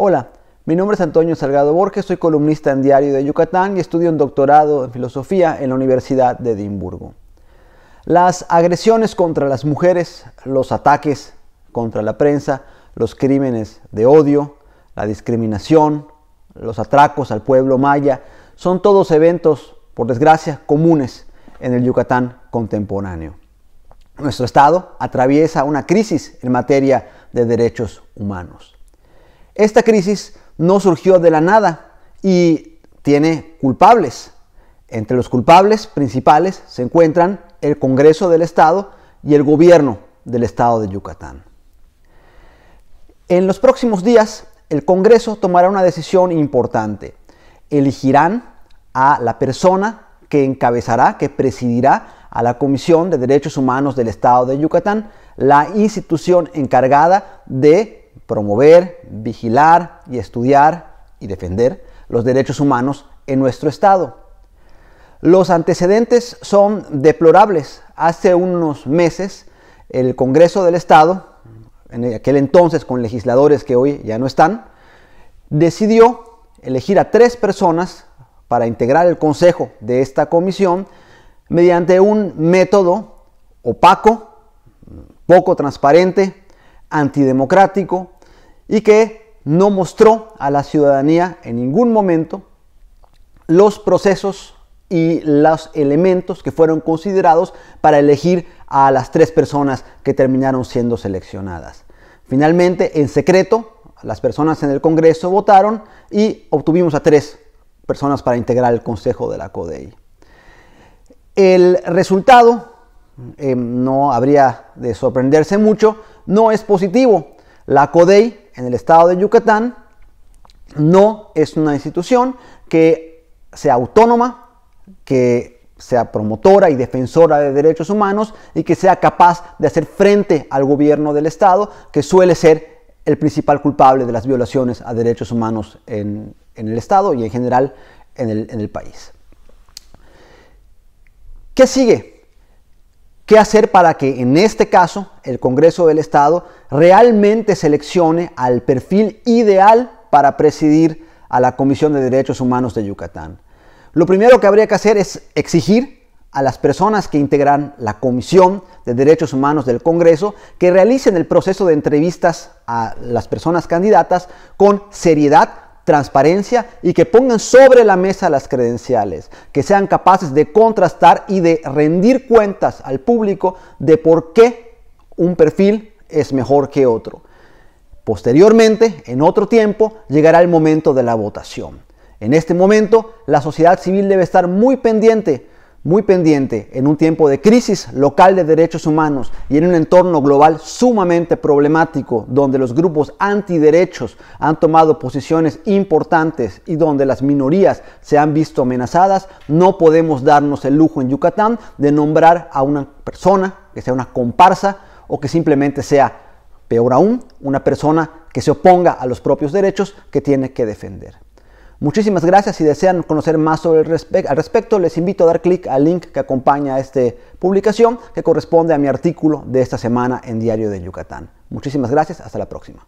Hola, mi nombre es Antonio Salgado Borges, soy columnista en Diario de Yucatán y estudio un doctorado en filosofía en la Universidad de Edimburgo. Las agresiones contra las mujeres, los ataques contra la prensa, los crímenes de odio, la discriminación, los atracos al pueblo maya, son todos eventos, por desgracia, comunes en el Yucatán contemporáneo. Nuestro Estado atraviesa una crisis en materia de derechos humanos. Esta crisis no surgió de la nada y tiene culpables. Entre los culpables principales se encuentran el Congreso del Estado y el gobierno del Estado de Yucatán. En los próximos días, el Congreso tomará una decisión importante. Elegirán a la persona que encabezará, que presidirá a la Comisión de Derechos Humanos del Estado de Yucatán, la institución encargada de promover, vigilar y estudiar y defender los derechos humanos en nuestro Estado. Los antecedentes son deplorables. Hace unos meses, el Congreso del Estado, en aquel entonces con legisladores que hoy ya no están, decidió elegir a tres personas para integrar el Consejo de esta comisión mediante un método opaco, poco transparente, antidemocrático y que no mostró a la ciudadanía en ningún momento los procesos y los elementos que fueron considerados para elegir a las tres personas que terminaron siendo seleccionadas. Finalmente, en secreto, las personas en el Congreso votaron y obtuvimos a tres personas para integrar el Consejo de la CODEI. El resultado eh, no habría de sorprenderse mucho, no es positivo. La CODEI en el estado de Yucatán no es una institución que sea autónoma, que sea promotora y defensora de derechos humanos y que sea capaz de hacer frente al gobierno del Estado, que suele ser el principal culpable de las violaciones a derechos humanos en, el Estado y en general en el, en el país. ¿Qué sigue? qué hacer para que en este caso el Congreso del Estado realmente seleccione al perfil ideal para presidir a la Comisión de Derechos Humanos de Yucatán. Lo primero que habría que hacer es exigir a las personas que integran la Comisión de Derechos Humanos del Congreso que realicen el proceso de entrevistas a las personas candidatas con seriedad transparencia y que pongan sobre la mesa las credenciales, que sean capaces de contrastar y de rendir cuentas al público de por qué un perfil es mejor que otro. Posteriormente, en otro tiempo, llegará el momento de la votación. En este momento, la sociedad civil debe estar muy pendiente muy pendiente en un tiempo de crisis local de derechos humanos y en un entorno global sumamente problemático donde los grupos antiderechos han tomado posiciones importantes y donde las minorías se han visto amenazadas, no podemos darnos el lujo en Yucatán de nombrar a una persona que sea una comparsa o que simplemente sea, peor aún, una persona que se oponga a los propios derechos que tiene que defender. Muchísimas gracias. Si desean conocer más sobre el al respecto, les invito a dar clic al link que acompaña a esta publicación que corresponde a mi artículo de esta semana en Diario de Yucatán. Muchísimas gracias. Hasta la próxima.